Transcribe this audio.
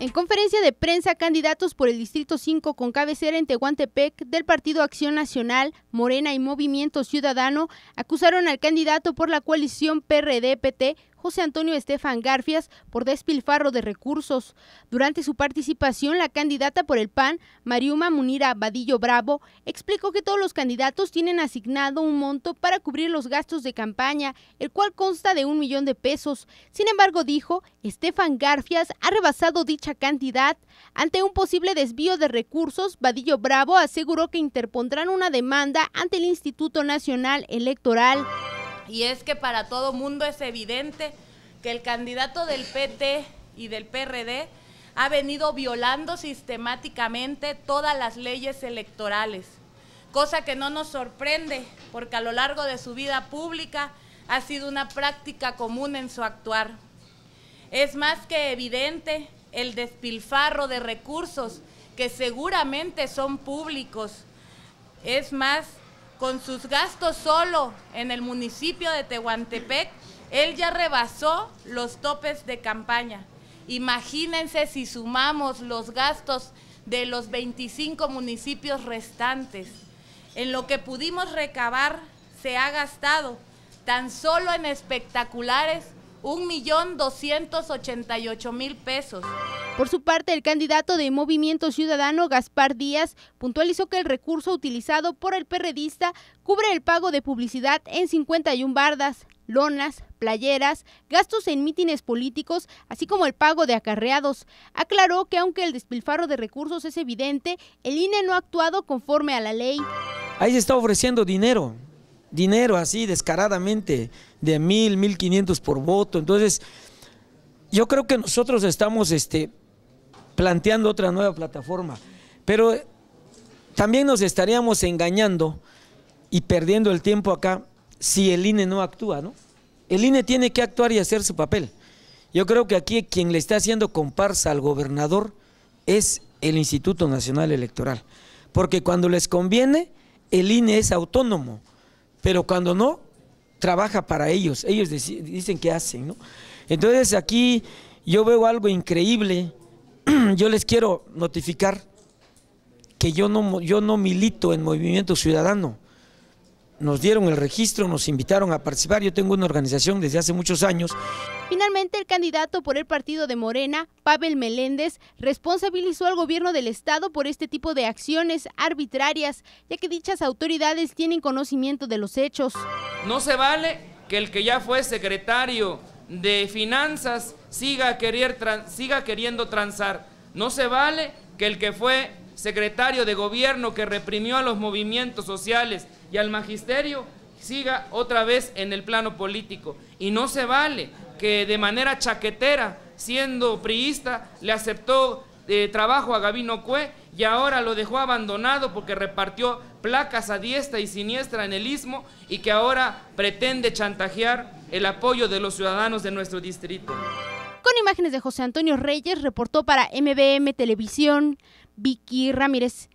En conferencia de prensa, candidatos por el Distrito 5 con cabecera en Tehuantepec del Partido Acción Nacional, Morena y Movimiento Ciudadano acusaron al candidato por la coalición prd José Antonio Estefan Garfias por despilfarro de recursos. Durante su participación, la candidata por el PAN, Mariuma Munira Badillo Bravo, explicó que todos los candidatos tienen asignado un monto para cubrir los gastos de campaña, el cual consta de un millón de pesos. Sin embargo, dijo, Estefan Garfias ha rebasado dicha cantidad. Ante un posible desvío de recursos, Badillo Bravo aseguró que interpondrán una demanda ante el Instituto Nacional Electoral. Y es que para todo mundo es evidente que el candidato del PT y del PRD ha venido violando sistemáticamente todas las leyes electorales, cosa que no nos sorprende porque a lo largo de su vida pública ha sido una práctica común en su actuar. Es más que evidente el despilfarro de recursos que seguramente son públicos. Es más con sus gastos solo en el municipio de Tehuantepec, él ya rebasó los topes de campaña. Imagínense si sumamos los gastos de los 25 municipios restantes. En lo que pudimos recabar se ha gastado tan solo en espectaculares 1.288.000 pesos. Por su parte, el candidato de Movimiento Ciudadano, Gaspar Díaz, puntualizó que el recurso utilizado por el perredista cubre el pago de publicidad en 51 bardas, lonas, playeras, gastos en mítines políticos, así como el pago de acarreados. Aclaró que aunque el despilfarro de recursos es evidente, el INE no ha actuado conforme a la ley. Ahí se está ofreciendo dinero, dinero así descaradamente, de mil, mil quinientos por voto. Entonces, yo creo que nosotros estamos este, planteando otra nueva plataforma. Pero eh, también nos estaríamos engañando y perdiendo el tiempo acá si el INE no actúa, ¿no? El INE tiene que actuar y hacer su papel. Yo creo que aquí quien le está haciendo comparsa al gobernador es el Instituto Nacional Electoral. Porque cuando les conviene, el INE es autónomo, pero cuando no, trabaja para ellos. Ellos dicen qué hacen, ¿no? Entonces aquí yo veo algo increíble yo les quiero notificar que yo no, yo no milito en Movimiento Ciudadano. Nos dieron el registro, nos invitaron a participar. Yo tengo una organización desde hace muchos años. Finalmente, el candidato por el partido de Morena, Pavel Meléndez, responsabilizó al gobierno del Estado por este tipo de acciones arbitrarias, ya que dichas autoridades tienen conocimiento de los hechos. No se vale que el que ya fue secretario de finanzas siga, querer, siga queriendo transar. No se vale que el que fue secretario de gobierno que reprimió a los movimientos sociales y al magisterio siga otra vez en el plano político. Y no se vale que de manera chaquetera, siendo priista, le aceptó eh, trabajo a Gabino Cue y ahora lo dejó abandonado porque repartió placas a diestra y siniestra en el istmo y que ahora pretende chantajear el apoyo de los ciudadanos de nuestro distrito. Con imágenes de José Antonio Reyes, reportó para MBM Televisión Vicky Ramírez.